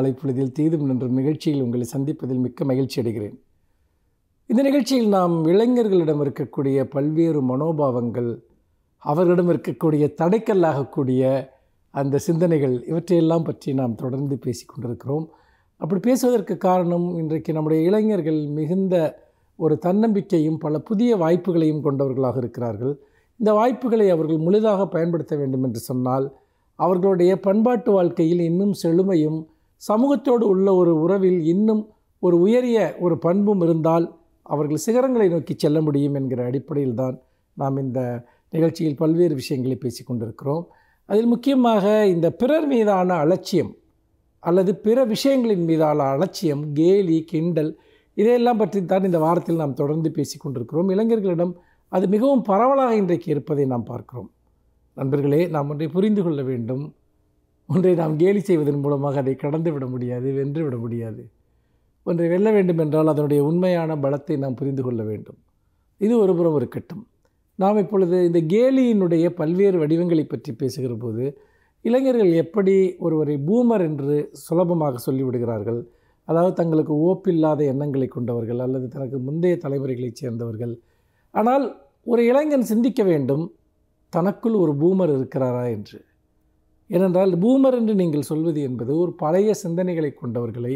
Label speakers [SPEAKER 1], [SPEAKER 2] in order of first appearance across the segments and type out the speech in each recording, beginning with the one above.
[SPEAKER 1] காலை பொழுதில் தீதும் நின்ற நிகழ்ச்சியில் உங்களை சந்திப்பதில் மிக்க மகிழ்ச்சி அடைகிறேன் இந்த நிகழ்ச்சியில் நாம் இளைஞர்களிடம் இருக்கக்கூடிய பல்வேறு மனோபாவங்கள் அவர்களிடம் இருக்கக்கூடிய தடைக்கல்லாகக்கூடிய அந்த சிந்தனைகள் இவற்றையெல்லாம் பற்றி நாம் தொடர்ந்து பேசி கொண்டிருக்கிறோம் அப்படி பேசுவதற்கு காரணம் இன்றைக்கு நம்முடைய இளைஞர்கள் மிகுந்த ஒரு தன்னம்பிக்கையும் பல புதிய வாய்ப்புகளையும் கொண்டவர்களாக இருக்கிறார்கள் இந்த வாய்ப்புகளை அவர்கள் முழுதாக பயன்படுத்த வேண்டும் என்று சொன்னால் அவர்களுடைய பண்பாட்டு வாழ்க்கையில் இன்னும் செழுமையும் சமூகத்தோடு உள்ள ஒரு உறவில் இன்னும் ஒரு உயரிய ஒரு பண்பும் இருந்தால் அவர்கள் சிகரங்களை நோக்கி செல்ல முடியும் என்கிற அடிப்படையில் தான் நாம் இந்த நிகழ்ச்சியில் பல்வேறு விஷயங்களை பேசி கொண்டிருக்கிறோம் அதில் முக்கியமாக இந்த பிறர் மீதான அலட்சியம் அல்லது பிற விஷயங்களின் மீதான அலட்சியம் கேலி கிண்டல் இதையெல்லாம் பற்றி தான் இந்த வாரத்தில் நாம் தொடர்ந்து பேசி கொண்டிருக்கிறோம் இளைஞர்களிடம் அது மிகவும் பரவலாக இன்றைக்கு இருப்பதை நாம் பார்க்கிறோம் நண்பர்களே நாம் ஒன்றை புரிந்து கொள்ள வேண்டும் ஒன்றை நாம் கேலி செய்வதன் மூலமாக அதை கடந்து விட முடியாது வென்று விட முடியாது ஒன்றை வெல்ல வேண்டும் என்றால் அதனுடைய உண்மையான பலத்தை நாம் புரிந்து கொள்ள வேண்டும் இது ஒருபுறம் இருக்கட்டும் நாம் இப்பொழுது இந்த கேலியினுடைய பல்வேறு வடிவங்களை பற்றி பேசுகிற போது இளைஞர்கள் எப்படி ஒருவரை பூமர் என்று சுலபமாக சொல்லிவிடுகிறார்கள் அதாவது தங்களுக்கு ஓப்பில்லாத எண்ணங்களை கொண்டவர்கள் அல்லது தனக்கு முந்தைய தலைமுறைகளைச் சேர்ந்தவர்கள் ஆனால் ஒரு இளைஞன் சிந்திக்க வேண்டும் தனக்குள் ஒரு பூமர் இருக்கிறாரா என்று ஏனென்றால் பூமர் என்று நீங்கள் சொல்வது என்பது ஒரு பழைய சிந்தனைகளை கொண்டவர்களை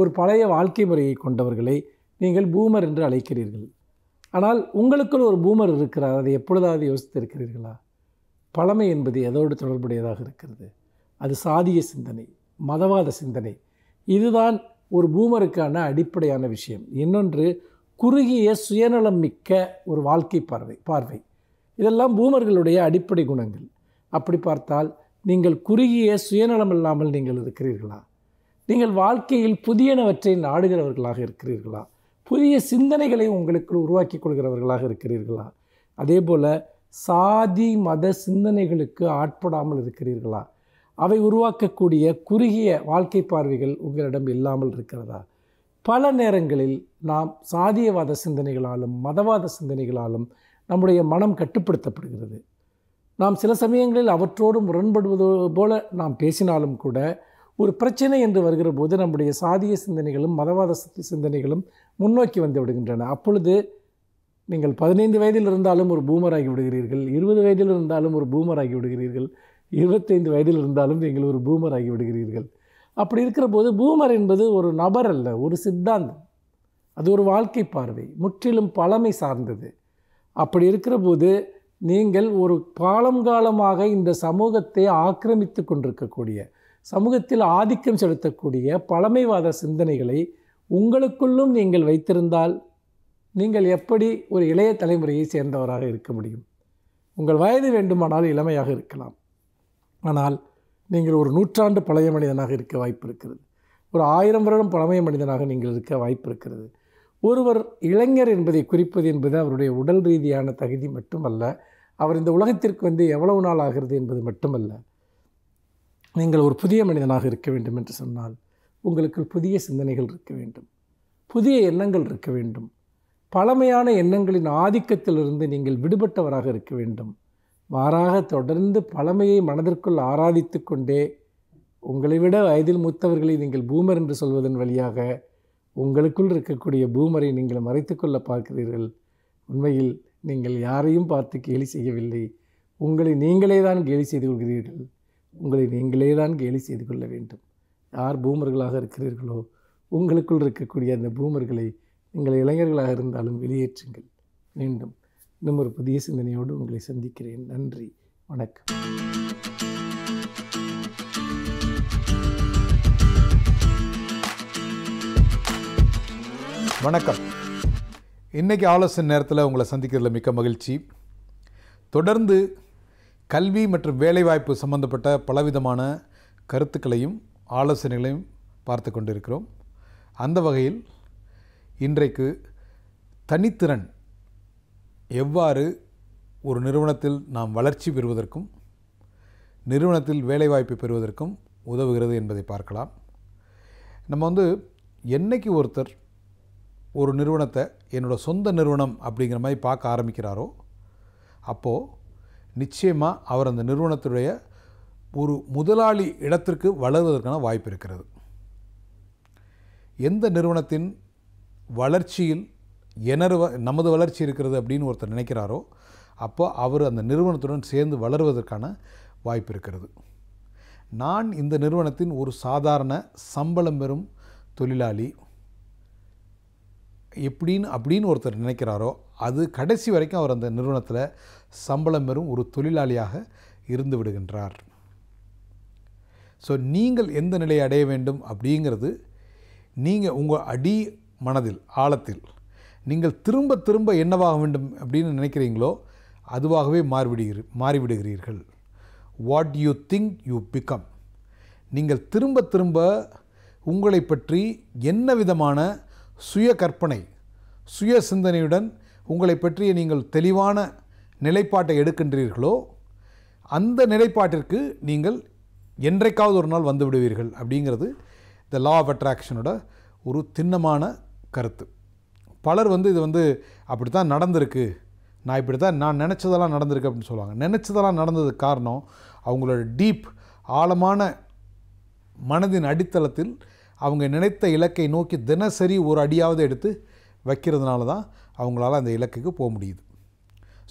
[SPEAKER 1] ஒரு பழைய வாழ்க்கை முறையை கொண்டவர்களை நீங்கள் பூமர் என்று அழைக்கிறீர்கள் ஆனால் உங்களுக்குள் ஒரு பூமர் இருக்கிறார் அதை எப்பொழுதாவது யோசித்திருக்கிறீர்களா பழமை என்பது எதோடு தொடர்புடையதாக இருக்கிறது அது சாதிய சிந்தனை மதவாத சிந்தனை இதுதான் ஒரு பூமருக்கான அடிப்படையான விஷயம் இன்னொன்று குறுகிய சுயநலம் மிக்க ஒரு வாழ்க்கை பார்வை பார்வை இதெல்லாம் பூமர்களுடைய அடிப்படை குணங்கள் அப்படி பார்த்தால் நீங்கள் குறுகிய சுயநலம் இல்லாமல் நீங்கள் இருக்கிறீர்களா நீங்கள் வாழ்க்கையில் புதியனவற்றை நாடுகிறவர்களாக இருக்கிறீர்களா புதிய சிந்தனைகளை உங்களுக்கு உருவாக்கி கொள்கிறவர்களாக இருக்கிறீர்களா அதே போல் சாதி மத சிந்தனைகளுக்கு ஆட்படாமல் இருக்கிறீர்களா அவை உருவாக்கக்கூடிய குறுகிய வாழ்க்கை பார்வைகள் உங்களிடம் இல்லாமல் இருக்கிறதா பல நேரங்களில் நாம் சாதியவாத சிந்தனைகளாலும் மதவாத சிந்தனைகளாலும் நம்முடைய மனம் கட்டுப்படுத்தப்படுகிறது நாம் சில சமயங்களில் அவற்றோடு முரண்படுவது போல நாம் பேசினாலும் கூட ஒரு பிரச்சனை என்று வருகிற போது நம்முடைய சாதிய சிந்தனைகளும் மதவாத சிந்தனைகளும் முன்னோக்கி வந்து விடுகின்றன அப்பொழுது நீங்கள் பதினைந்து வயதில் இருந்தாலும் ஒரு பூமராகி விடுகிறீர்கள் இருபது வயதில் இருந்தாலும் ஒரு பூமராகி விடுகிறீர்கள் இருபத்தைந்து வயதில் இருந்தாலும் நீங்கள் ஒரு பூமர் ஆகி விடுகிறீர்கள் அப்படி இருக்கிற போது பூமர் என்பது ஒரு நபர் அல்ல ஒரு சித்தாந்தம் அது ஒரு வாழ்க்கை பார்வை முற்றிலும் பழமை சார்ந்தது அப்படி இருக்கிற போது நீங்கள் ஒரு காலங்காலமாக இந்த சமூகத்தை ஆக்கிரமித்து கொண்டிருக்கக்கூடிய சமூகத்தில் ஆதிக்கம் செலுத்தக்கூடிய பழமைவாத சிந்தனைகளை உங்களுக்குள்ளும் நீங்கள் வைத்திருந்தால் நீங்கள் எப்படி ஒரு இளைய தலைமுறையை சேர்ந்தவராக இருக்க முடியும் உங்கள் வயது வேண்டுமானால் இளமையாக இருக்கலாம் ஆனால் நீங்கள் ஒரு நூற்றாண்டு பழைய மனிதனாக இருக்க வாய்ப்பு இருக்கிறது ஒரு ஆயிரம் வருடம் பழமைய மனிதனாக நீங்கள் இருக்க வாய்ப்பு இருக்கிறது ஒருவர் இளைஞர் என்பதை குறிப்பது என்பது அவருடைய உடல் ரீதியான தகுதி மட்டுமல்ல அவர் இந்த உலகத்திற்கு வந்து எவ்வளவு நாள் ஆகிறது என்பது மட்டுமல்ல நீங்கள் ஒரு புதிய மனிதனாக இருக்க வேண்டும் என்று சொன்னால் உங்களுக்கு புதிய சிந்தனைகள் இருக்க வேண்டும் புதிய எண்ணங்கள் இருக்க வேண்டும் பழமையான எண்ணங்களின் ஆதிக்கத்திலிருந்து நீங்கள் விடுபட்டவராக இருக்க வேண்டும் மாறாக தொடர்ந்து பழமையை மனதிற்குள் ஆராதித்து கொண்டே உங்களை விட வயதில் மூத்தவர்களை நீங்கள் பூமர் என்று சொல்வதன் வழியாக உங்களுக்குள் இருக்கக்கூடிய பூமரை நீங்கள் மறைத்து கொள்ள பார்க்கிறீர்கள் உண்மையில் நீங்கள் யாரையும் பார்த்து கேலி செய்யவில்லை உங்களை நீங்களே தான் கேலி செய்து கொள்கிறீர்கள் உங்களை நீங்களே தான் கேலி செய்து கொள்ள வேண்டும் யார் பூமர்களாக இருக்கிறீர்களோ உங்களுக்குள் இருக்கக்கூடிய அந்த பூமர்களை நீங்கள் இளைஞர்களாக இருந்தாலும் வெளியேற்றுங்கள் மீண்டும் இன்னும் ஒரு புதிய சிந்தனையோடு உங்களை சந்திக்கிறேன் நன்றி
[SPEAKER 2] வணக்கம் வணக்கம் இன்றைக்கி ஆலோசனை நேரத்தில் உங்களை சந்திக்கிறதுல மிக்க மகிழ்ச்சி தொடர்ந்து கல்வி மற்றும் வேலைவாய்ப்பு சம்பந்தப்பட்ட பலவிதமான கருத்துக்களையும் ஆலோசனைகளையும் பார்த்து கொண்டிருக்கிறோம் அந்த வகையில் இன்றைக்கு தனித்திறன் எவ்வாறு ஒரு நிறுவனத்தில் நாம் வளர்ச்சி பெறுவதற்கும் நிறுவனத்தில் வேலைவாய்ப்பு பெறுவதற்கும் உதவுகிறது என்பதை பார்க்கலாம் நம்ம வந்து என்றைக்கு ஒருத்தர் ஒரு நிறுவனத்தை என்னோடய சொந்த நிறுவனம் அப்படிங்கிற மாதிரி பார்க்க ஆரம்பிக்கிறாரோ அப்போது நிச்சயமாக அவர் அந்த நிறுவனத்துடைய ஒரு முதலாளி இடத்திற்கு வளர்வதற்கான வாய்ப்பு இருக்கிறது எந்த நிறுவனத்தின் வளர்ச்சியில் எனரு நமது வளர்ச்சி இருக்கிறது அப்படின்னு ஒருத்தர் நினைக்கிறாரோ அப்போ அவர் அந்த நிறுவனத்துடன் சேர்ந்து வளருவதற்கான வாய்ப்பு இருக்கிறது நான் இந்த நிறுவனத்தின் ஒரு சாதாரண சம்பளம் பெறும் தொழிலாளி எப்படின்னு அப்படின்னு ஒருத்தர் நினைக்கிறாரோ அது கடைசி வரைக்கும் அவர் அந்த நிறுவனத்தில் சம்பளம் பெறும் ஒரு தொழிலாளியாக இருந்து விடுகின்றார் ஸோ நீங்கள் எந்த நிலையை அடைய வேண்டும் அப்படிங்கிறது நீங்கள் உங்கள் அடி மனதில் ஆழத்தில் நீங்கள் திரும்ப திரும்ப என்னவாக வேண்டும் அப்படின்னு நினைக்கிறீங்களோ அதுவாகவே மாறிவிடுகிற மாறிவிடுகிறீர்கள் what you think you become நீங்கள் திரும்ப திரும்ப உங்களை பற்றி என்ன விதமான சுய கற்பனை சுய சிந்தனையுடன் உங்களை பற்றிய நீங்கள் தெளிவான நிலைப்பாட்டை எடுக்கின்றீர்களோ அந்த நிலைப்பாட்டிற்கு நீங்கள் என்றைக்காவது ஒரு நாள் வந்து விடுவீர்கள் அப்படிங்கிறது இந்த லா ஆஃப் அட்ராக்ஷனோட ஒரு திண்ணமான கருத்து பலர் வந்து இது வந்து அப்படி தான் நடந்திருக்கு நான் இப்படி தான் நான் நினச்சதெல்லாம் நடந்திருக்கு அப்படின்னு சொல்லுவாங்க நினச்சதெல்லாம் நடந்ததுக்கு காரணம் அவங்களோட டீப் ஆழமான மனதின் அடித்தளத்தில் அவங்க நினைத்த இலக்கை நோக்கி தினசரி ஒரு அடியாவது எடுத்து வைக்கிறதுனால தான் அவங்களால அந்த இலக்குக்கு போக முடியுது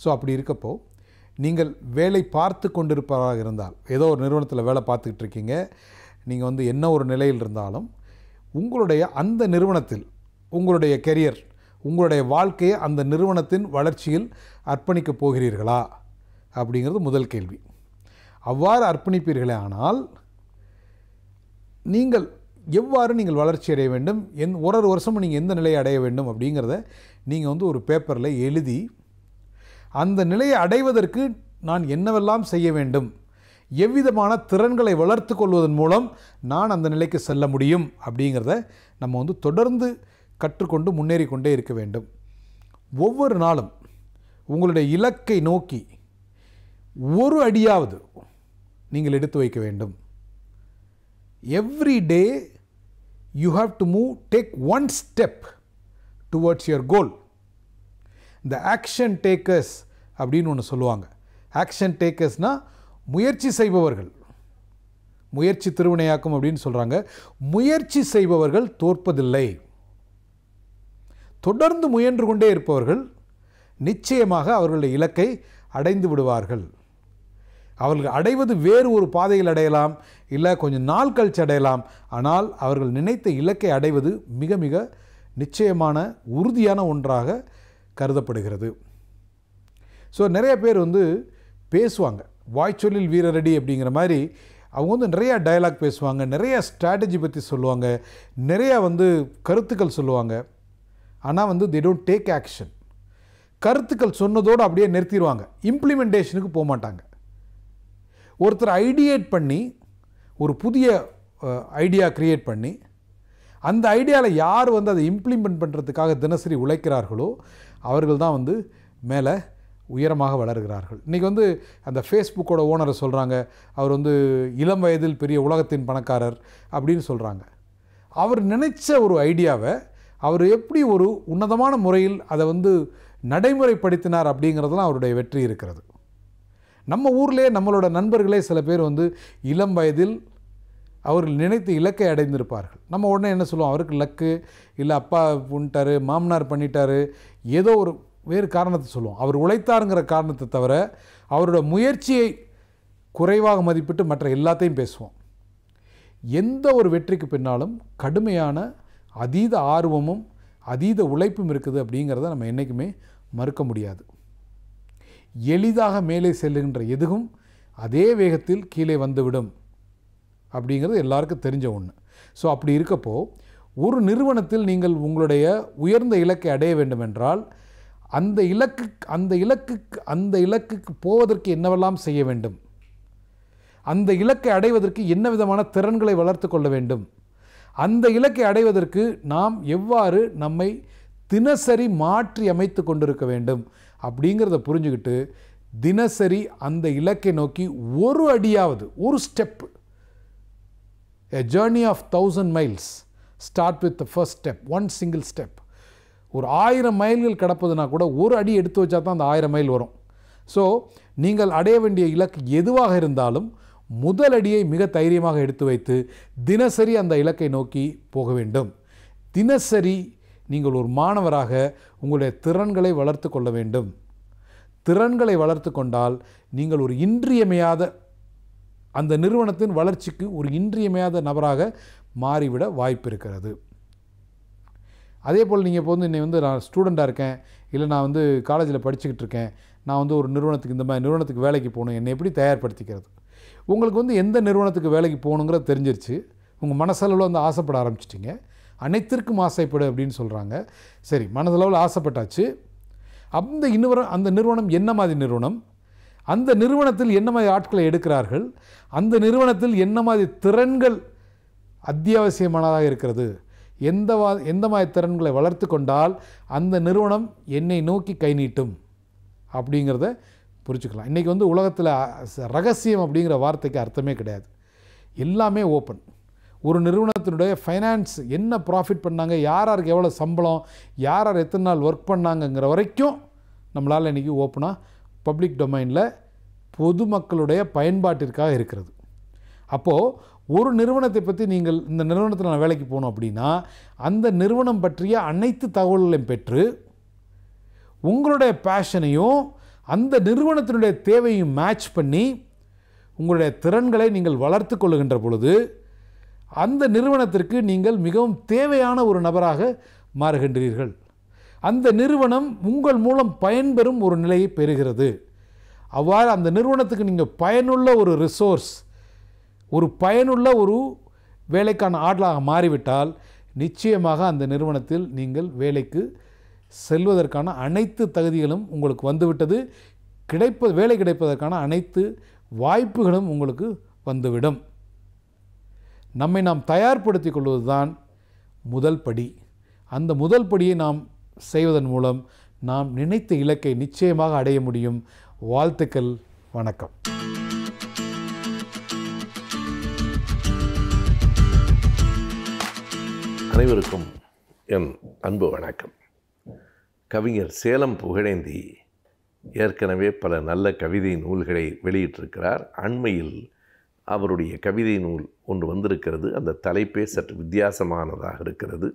[SPEAKER 2] ஸோ அப்படி இருக்கப்போ நீங்கள் வேலை பார்த்து கொண்டிருப்பவராக இருந்தால் ஏதோ ஒரு நிறுவனத்தில் வேலை பார்த்துக்கிட்டு இருக்கீங்க நீங்கள் வந்து என்ன ஒரு நிலையில் இருந்தாலும் உங்களுடைய அந்த நிறுவனத்தில் உங்களுடைய கெரியர் உங்களுடைய வாழ்க்கையை அந்த நிறுவனத்தின் வளர்ச்சியில் அர்ப்பணிக்க போகிறீர்களா அப்படிங்கிறது முதல் கேள்வி அவ்வாறு அர்ப்பணிப்பீர்களே ஆனால் நீங்கள் எவ்வாறு நீங்கள் வளர்ச்சி அடைய வேண்டும் எந் ஒரு ஒரு வருஷமும் நீங்கள் எந்த நிலையை அடைய வேண்டும் அப்படிங்கிறத நீங்கள் வந்து ஒரு பேப்பரில் எழுதி அந்த நிலையை அடைவதற்கு நான் என்னவெல்லாம் செய்ய வேண்டும் எவ்விதமான திறன்களை வளர்த்து கொள்வதன் மூலம் நான் அந்த நிலைக்கு செல்ல முடியும் அப்படிங்கிறத நம்ம வந்து தொடர்ந்து கற்றுக்கொண்டு முன்னேறி கொண்டே இருக்க வேண்டும் ஒவ்வொரு நாளும் உங்களுடைய இலக்கை நோக்கி ஒரு அடியாவது நீங்கள் எடுத்து வைக்க வேண்டும் every day you have to move, take one step towards your goal இந்த ஆக்ஷன் டேக்கர்ஸ் அப்படின்னு ஒன்று சொல்லுவாங்க ஆக்ஷன் டேக்கர்ஸ்னால் முயற்சி செய்பவர்கள் முயற்சி திருவினையாக்கும் அப்படின்னு சொல்கிறாங்க முயற்சி செய்பவர்கள் தோற்பதில்லை தொடர்ந்து முயன்று கொண்டே இருப்பவர்கள் நிச்சயமாக அவர்களுடைய இலக்கை அடைந்து விடுவார்கள் அவர்கள் அடைவது வேறு ஒரு பாதையில் அடையலாம் இல்லை கொஞ்சம் நாள் கழிச்சு அடையலாம் ஆனால் அவர்கள் நினைத்த இலக்கை அடைவது மிக மிக நிச்சயமான உறுதியான ஒன்றாக கருதப்படுகிறது ஸோ நிறைய பேர் வந்து பேசுவாங்க வாய்ச்சொல்லில் வீரரடி அப்படிங்கிற மாதிரி அவங்க வந்து நிறையா டயலாக் பேசுவாங்க நிறையா ஸ்ட்ராட்டஜி பற்றி சொல்லுவாங்க நிறையா வந்து கருத்துக்கள் சொல்லுவாங்க ஆனால் வந்து தி டோன்ட் டேக் ஆக்ஷன் கருத்துக்கள் சொன்னதோடு அப்படியே நிறுத்திடுவாங்க இம்ப்ளிமெண்டேஷனுக்கு போக மாட்டாங்க ஒருத்தர் ஐடியேட் பண்ணி ஒரு புதிய ஐடியா க்ரியேட் பண்ணி அந்த ஐடியாவில் யார் வந்து அதை இம்ப்ளிமெண்ட் பண்ணுறதுக்காக தினசரி உழைக்கிறார்களோ அவர்கள் தான் வந்து மேலே உயரமாக வளர்கிறார்கள் இன்றைக்கி வந்து அந்த ஃபேஸ்புக்கோட ஓனரை சொல்கிறாங்க அவர் வந்து இளம் வயதில் பெரிய உலகத்தின் பணக்காரர் அப்படின்னு சொல்கிறாங்க அவர் நினைச்ச ஒரு ஐடியாவை அவர் எப்படி ஒரு உன்னதமான முறையில் அதை வந்து நடைமுறைப்படுத்தினார் அப்படிங்கிறதுலாம் அவருடைய வெற்றி இருக்கிறது நம்ம ஊர்லேயே நம்மளோட நண்பர்களே சில பேர் வந்து இளம் வயதில் அவர்கள் நினைத்து இலக்கை அடைந்திருப்பார்கள் நம்ம உடனே என்ன சொல்லுவோம் அவருக்கு லக்கு இல்லை அப்பா பண்ணிட்டார் மாமனார் பண்ணிட்டாரு ஏதோ ஒரு வேறு காரணத்தை சொல்லுவோம் அவர் உழைத்தாருங்கிற காரணத்தை தவிர அவரோட முயற்சியை குறைவாக மதிப்பிட்டு மற்ற எல்லாத்தையும் பேசுவோம் எந்த ஒரு வெற்றிக்கு பின்னாலும் கடுமையான அதீத ஆர்வமும் அதீத உழைப்பும் இருக்குது அப்படிங்கிறத நம்ம என்றைக்குமே மறுக்க முடியாது எளிதாக மேலே செல்லுகின்ற எதுவும் அதே வேகத்தில் கீழே வந்துவிடும் அப்படிங்கிறது எல்லாருக்கும் தெரிஞ்ச ஒன்று ஸோ அப்படி இருக்கப்போ ஒரு நிறுவனத்தில் நீங்கள் உங்களுடைய உயர்ந்த இலக்கை அடைய வேண்டுமென்றால் அந்த இலக்கு அந்த இலக்குக்கு அந்த இலக்குக்கு போவதற்கு என்னவெல்லாம் செய்ய வேண்டும் அந்த இலக்கை அடைவதற்கு என்ன விதமான திறன்களை வளர்த்து கொள்ள வேண்டும் அந்த இலக்கை அடைவதற்கு நாம் எவ்வாறு நம்மை தினசரி மாற்றி அமைத்து கொண்டிருக்க வேண்டும் அப்படிங்கிறத புரிஞ்சுக்கிட்டு தினசரி அந்த இலக்கை நோக்கி ஒரு அடியாவது ஒரு step a journey of thousand miles start with the first step one single step ஒரு ஆயிரம் மைல்கள் கிடப்பதுனா கூட ஒரு அடி எடுத்து வச்சா தான் அந்த ஆயிரம் மைல் வரும் ஸோ நீங்கள் அடைய வேண்டிய இலக்கு எதுவாக இருந்தாலும் முதல் அடியை மிக தைரியமாக எடுத்து வைத்து தினசரி அந்த இலக்கை நோக்கி போக வேண்டும் தினசரி நீங்கள் ஒரு மாணவராக உங்களுடைய திறன்களை வளர்த்து கொள்ள வேண்டும் திறன்களை வளர்த்து கொண்டால் நீங்கள் ஒரு இன்றியமையாத அந்த நிறுவனத்தின் வளர்ச்சிக்கு ஒரு இன்றியமையாத நபராக மாறிவிட வாய்ப்பு இருக்கிறது அதே போல் நீங்கள் இப்போ வந்து இன்னை வந்து நான் ஸ்டூடெண்ட்டாக இருக்கேன் இல்லை நான் வந்து காலேஜில் படிச்சுக்கிட்டு இருக்கேன் நான் வந்து ஒரு நிறுவனத்துக்கு இந்த மாதிரி நிறுவனத்துக்கு வேலைக்கு போகணும் என்னை எப்படி தயார்படுத்திக்கிறது உங்களுக்கு வந்து எந்த நிறுவனத்துக்கு வேலைக்கு போகணுங்கிறத தெரிஞ்சிருச்சு உங்கள் மனசளவில் வந்து ஆசைப்பட ஆரம்பிச்சிட்டிங்க அனைத்திற்கும் ஆசைப்படு அப்படின்னு சொல்கிறாங்க சரி மனதளவில் ஆசைப்பட்டாச்சு அந்த இன்னும் அந்த நிறுவனம் என்ன மாதிரி நிறுவனம் அந்த நிறுவனத்தில் என்ன மாதிரி ஆட்களை எடுக்கிறார்கள் அந்த நிறுவனத்தில் என்ன மாதிரி திறன்கள் அத்தியாவசியமானதாக இருக்கிறது எந்த வா எந்த மாதிரி திறன்களை வளர்த்து கொண்டால் அந்த நிறுவனம் என்னை நோக்கி கை நீட்டும் அப்படிங்கிறத புரிச்சுக்கலாம் இன்றைக்கி வந்து உலகத்தில் ரகசியம் அப்படிங்கிற வார்த்தைக்கு அர்த்தமே கிடையாது எல்லாமே ஓப்பன் ஒரு நிறுவனத்தினுடைய ஃபைனான்ஸ் என்ன ப்ராஃபிட் பண்ணாங்க யார் யாருக்கு எவ்வளோ சம்பளம் யார் யார் எத்தனை நாள் ஒர்க் பண்ணாங்கங்கிற வரைக்கும் நம்மளால் இன்றைக்கி ஓப்பனாக பப்ளிக் டொமைனில் பொதுமக்களுடைய பயன்பாட்டிற்காக இருக்கிறது அப்போது ஒரு நிறுவனத்தை பற்றி நீங்கள் இந்த நிறுவனத்தில் நான் வேலைக்கு போகணும் அப்படின்னா அந்த நிறுவனம் பற்றிய அனைத்து தகவல்களையும் பெற்று உங்களுடைய பேஷனையும் அந்த நிறுவனத்தினுடைய தேவையும் மேட்ச் பண்ணி உங்களுடைய திறன்களை நீங்கள் வளர்த்து கொள்ளுகின்ற பொழுது அந்த நிறுவனத்திற்கு நீங்கள் மிகவும் தேவையான ஒரு நபராக மாறுகின்றீர்கள் அந்த நிறுவனம் உங்கள் மூலம் பயன்பெறும் ஒரு நிலையை பெறுகிறது அவ்வாறு அந்த நிறுவனத்துக்கு நீங்கள் பயனுள்ள ஒரு ரிசோர்ஸ் ஒரு பயனுள்ள ஒரு வேலைக்கான ஆடலாக மாறிவிட்டால் நிச்சயமாக அந்த நிறுவனத்தில் நீங்கள் வேலைக்கு செல்வதற்கான அனைத்து தகுதிகளும் உங்களுக்கு வந்துவிட்டது கிடைப்ப வேலை கிடைப்பதற்கான அனைத்து வாய்ப்புகளும் உங்களுக்கு வந்துவிடும் நம்மை நாம் தயார்படுத்தி கொள்வது தான் முதல் படி அந்த முதல் படியை நாம் செய்வதன் மூலம் நாம் நினைத்த இலக்கை நிச்சயமாக அடைய முடியும் வாழ்த்துக்கள் வணக்கம்
[SPEAKER 3] அனைவருக்கும் என் அன்பு வணக்கம் கவிஞர் சேலம் புகழேந்தி ஏற்கனவே பல நல்ல கவிதை நூல்களை வெளியிட்டிருக்கிறார் அண்மையில் அவருடைய கவிதை நூல் ஒன்று வந்திருக்கிறது அந்த தலைப்பே சற்று வித்தியாசமானதாக இருக்கிறது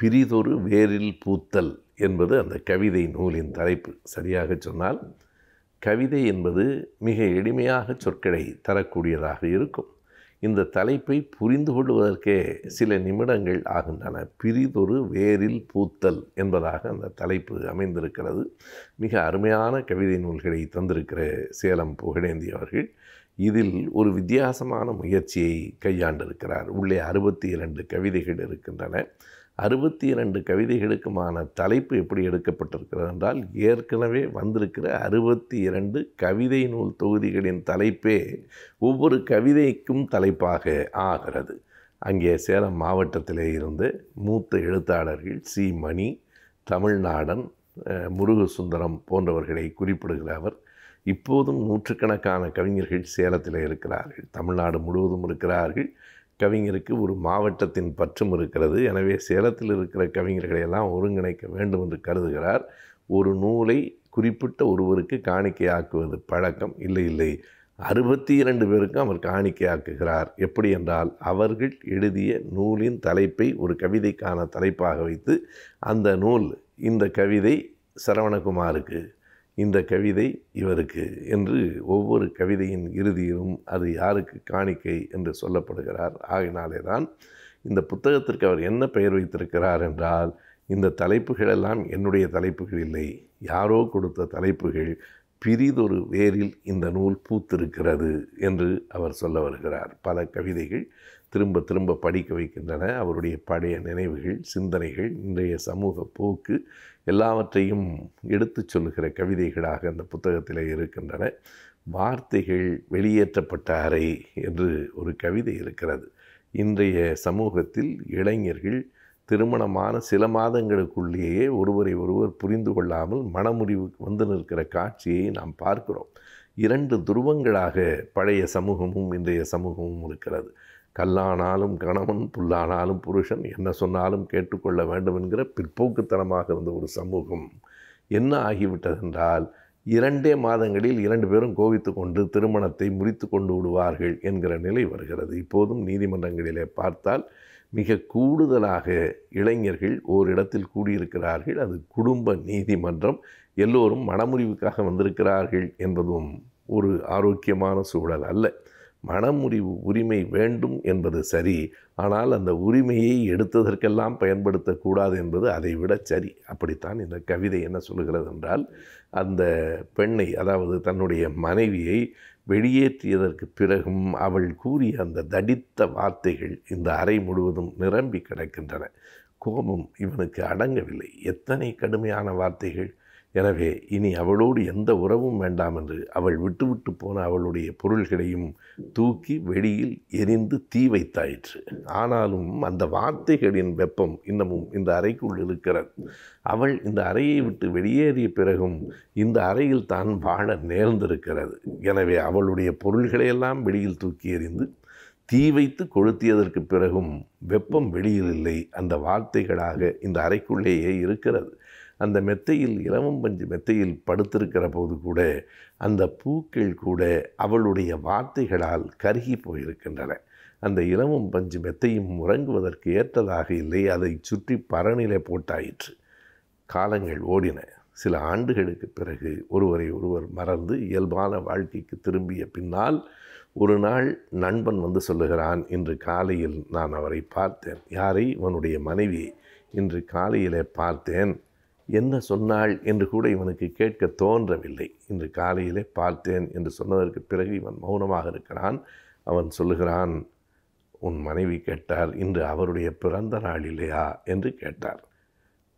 [SPEAKER 3] பிரிதொரு வேரில் பூத்தல் என்பது அந்த கவிதை நூலின் தலைப்பு சரியாக சொன்னால் கவிதை என்பது மிக எளிமையாக சொற்களை தரக்கூடியதாக இருக்கும் இந்த தலைப்பை புரிந்து கொள்வதற்கே சில நிமிடங்கள் ஆகின்றன பிரிதொரு வேரில் பூத்தல் என்பதாக அந்த தலைப்பு அமைந்திருக்கிறது மிக அருமையான கவிதை நூல்களை தந்திருக்கிற சேலம் புகழேந்தி அவர்கள் இதில் ஒரு வித்தியாசமான முயற்சியை கையாண்டிருக்கிறார் உள்ளே அறுபத்தி இரண்டு கவிதைகள் இருக்கின்றன அறுபத்தி இரண்டு கவிதைகளுக்குமான தலைப்பு எப்படி எடுக்கப்பட்டிருக்கிறது என்றால் ஏற்கனவே வந்திருக்கிற அறுபத்தி இரண்டு கவிதை நூல் தொகுதிகளின் தலைப்பே ஒவ்வொரு கவிதைக்கும் தலைப்பாக ஆகிறது அங்கே சேலம் மாவட்டத்திலே இருந்து மூத்த எழுத்தாளர்கள் சி மணி தமிழ்நாடன் முருகசுந்தரம் போன்றவர்களை குறிப்பிடுகிற அவர் இப்போதும் நூற்றுக்கணக்கான கவிஞர்கள் சேலத்தில் இருக்கிறார்கள் தமிழ்நாடு முழுவதும் இருக்கிறார்கள் கவிஞருக்கு ஒரு மாவட்டத்தின் பற்றும் இருக்கிறது எனவே சேலத்தில் இருக்கிற கவிஞர்களை எல்லாம் ஒருங்கிணைக்க வேண்டும் என்று கருதுகிறார் ஒரு நூலை குறிப்பிட்ட ஒருவருக்கு காணிக்கையாக்குவது பழக்கம் இல்லை இல்லை அறுபத்தி இரண்டு பேருக்கும் அவர் காணிக்கையாக்குகிறார் எப்படி என்றால் அவர்கள் எழுதிய நூலின் தலைப்பை ஒரு கவிதைக்கான தலைப்பாக வைத்து அந்த நூல் இந்த கவிதை சரவணகுமாருக்கு இந்த கவிதை இவருக்கு என்று ஒவ்வொரு கவிதையின் இறுதியிலும் அது யாருக்கு காணிக்கை என்று சொல்லப்படுகிறார் ஆகினாலே தான் இந்த புத்தகத்திற்கு அவர் என்ன பெயர் வைத்திருக்கிறார் என்றால் இந்த தலைப்புகளெல்லாம் என்னுடைய தலைப்புகள் இல்லை யாரோ கொடுத்த தலைப்புகள் பிரிதொரு வேரில் இந்த நூல் பூத்திருக்கிறது என்று அவர் சொல்ல வருகிறார் பல கவிதைகள் திரும்ப திரும்ப படிக்க வைக்கின்றன அவருடைய பழைய நினைவுகள் சிந்தனைகள் இன்றைய சமூக போக்கு எல்லாவற்றையும் எடுத்து சொல்லுகிற கவிதைகளாக அந்த புத்தகத்தில் இருக்கின்றன வார்த்தைகள் வெளியேற்றப்பட்ட அறை என்று ஒரு கவிதை இருக்கிறது இன்றைய சமூகத்தில் இளைஞர்கள் திருமணமான சில மாதங்களுக்குள்ளேயே ஒருவரை ஒருவர் புரிந்து கொள்ளாமல் மனமுறிவுக்கு வந்து நிற்கிற காட்சியை நாம் பார்க்கிறோம் இரண்டு துருவங்களாக பழைய சமூகமும் இன்றைய சமூகமும் இருக்கிறது கல்லானாலும் கணவன் புல்லானாலும் புருஷன் என்ன சொன்னாலும் கேட்டுக்கொள்ள வேண்டும் என்கிற பிற்போக்குத்தனமாக இருந்த ஒரு சமூகம் என்ன ஆகிவிட்டதென்றால் இரண்டே மாதங்களில் இரண்டு பேரும் கோவித்து கொண்டு திருமணத்தை முறித்து கொண்டு விடுவார்கள் என்கிற நிலை வருகிறது இப்போதும் நீதிமன்றங்களிலே பார்த்தால் மிக கூடுதலாக இளைஞர்கள் ஓரிடத்தில் கூடியிருக்கிறார்கள் அது குடும்ப நீதிமன்றம் எல்லோரும் மனமுறிவுக்காக வந்திருக்கிறார்கள் என்பதும் ஒரு ஆரோக்கியமான சூழல் அல்ல மனமுறிவு உரிமை வேண்டும் என்பது சரி ஆனால் அந்த உரிமையை எடுத்ததற்கெல்லாம் பயன்படுத்தக்கூடாது என்பது அதைவிட சரி அப்படித்தான் இந்த கவிதை என்ன சொல்லுகிறது என்றால் அந்த பெண்ணை அதாவது தன்னுடைய மனைவியை வெளியேற்றியதற்கு பிறகும் அவள் கூறிய அந்த தடித்த வார்த்தைகள் இந்த அறை முழுவதும் நிரம்பி கிடக்கின்றன கோபம் இவனுக்கு அடங்கவில்லை எத்தனை கடுமையான வார்த்தைகள் எனவே இனி அவளோடு எந்த உறவும் வேண்டாம் என்று அவள் விட்டுவிட்டு போன அவளுடைய பொருள்களையும் தூக்கி வெளியில் எரிந்து தீ வைத்தாயிற்று ஆனாலும் அந்த வார்த்தைகளின் வெப்பம் இன்னமும் இந்த அறைக்குள் இருக்கிறது அவள் இந்த அறையை விட்டு வெளியேறிய பிறகும் இந்த அறையில் தான் வாழ நேர்ந்திருக்கிறது எனவே அவளுடைய பொருள்களையெல்லாம் வெளியில் தூக்கி எறிந்து தீ வைத்து கொளுத்தியதற்கு பிறகும் வெப்பம் வெளியில் இல்லை அந்த வார்த்தைகளாக இந்த அறைக்குள்ளேயே இருக்கிறது அந்த மெத்தையில் பஞ்சு மெத்தையில் படுத்திருக்கிற போது கூட அந்த பூக்கள் கூட அவளுடைய வார்த்தைகளால் கருகி போயிருக்கின்றன அந்த இளமும் பஞ்சு மெத்தையும் உறங்குவதற்கு ஏற்றதாக இல்லை அதை சுற்றி பரநிலை போட்டாயிற்று காலங்கள் ஓடின சில ஆண்டுகளுக்கு பிறகு ஒருவரை ஒருவர் மறந்து இயல்பான வாழ்க்கைக்கு திரும்பிய பின்னால் ஒரு நாள் நண்பன் வந்து சொல்லுகிறான் இன்று காலையில் நான் அவரை பார்த்தேன் யாரை இவனுடைய மனைவியை இன்று காலையில் பார்த்தேன் என்ன சொன்னாள் என்று கூட இவனுக்கு கேட்க தோன்றவில்லை இன்று காலையிலே பார்த்தேன் என்று சொன்னதற்கு பிறகு இவன் மௌனமாக இருக்கிறான் அவன் சொல்லுகிறான் உன் மனைவி கேட்டார் இன்று அவருடைய பிறந்த நாள் இல்லையா என்று கேட்டார்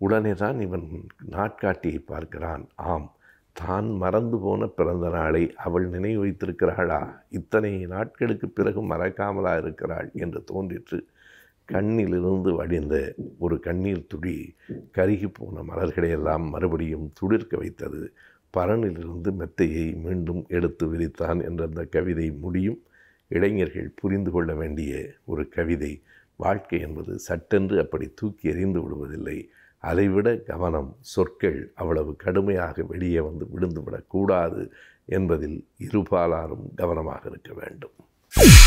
[SPEAKER 3] உடனே தான் இவன் நாட்காட்டியை பார்க்கிறான் ஆம் தான் மறந்து போன பிறந்த நாளை அவள் நினைவு வைத்திருக்கிறாளா இத்தனை நாட்களுக்கு பிறகும் மறக்காமலா இருக்கிறாள் என்று தோன்றிற்று கண்ணிலிருந்து வடிந்த ஒரு கண்ணீர் துடி கருகி போன மலர்களையெல்லாம் மறுபடியும் துளிர்க்க வைத்தது பரனிலிருந்து மெத்தையை மீண்டும் எடுத்து விரித்தான் என்ற அந்த கவிதை முடியும் இளைஞர்கள் புரிந்து கொள்ள வேண்டிய ஒரு கவிதை வாழ்க்கை என்பது சட்டென்று அப்படி தூக்கி எறிந்து விடுவதில்லை அதைவிட கவனம் சொற்கள் அவ்வளவு கடுமையாக வெளியே வந்து விழுந்துவிடக்கூடாது என்பதில் இருபாலாரும் கவனமாக இருக்க வேண்டும்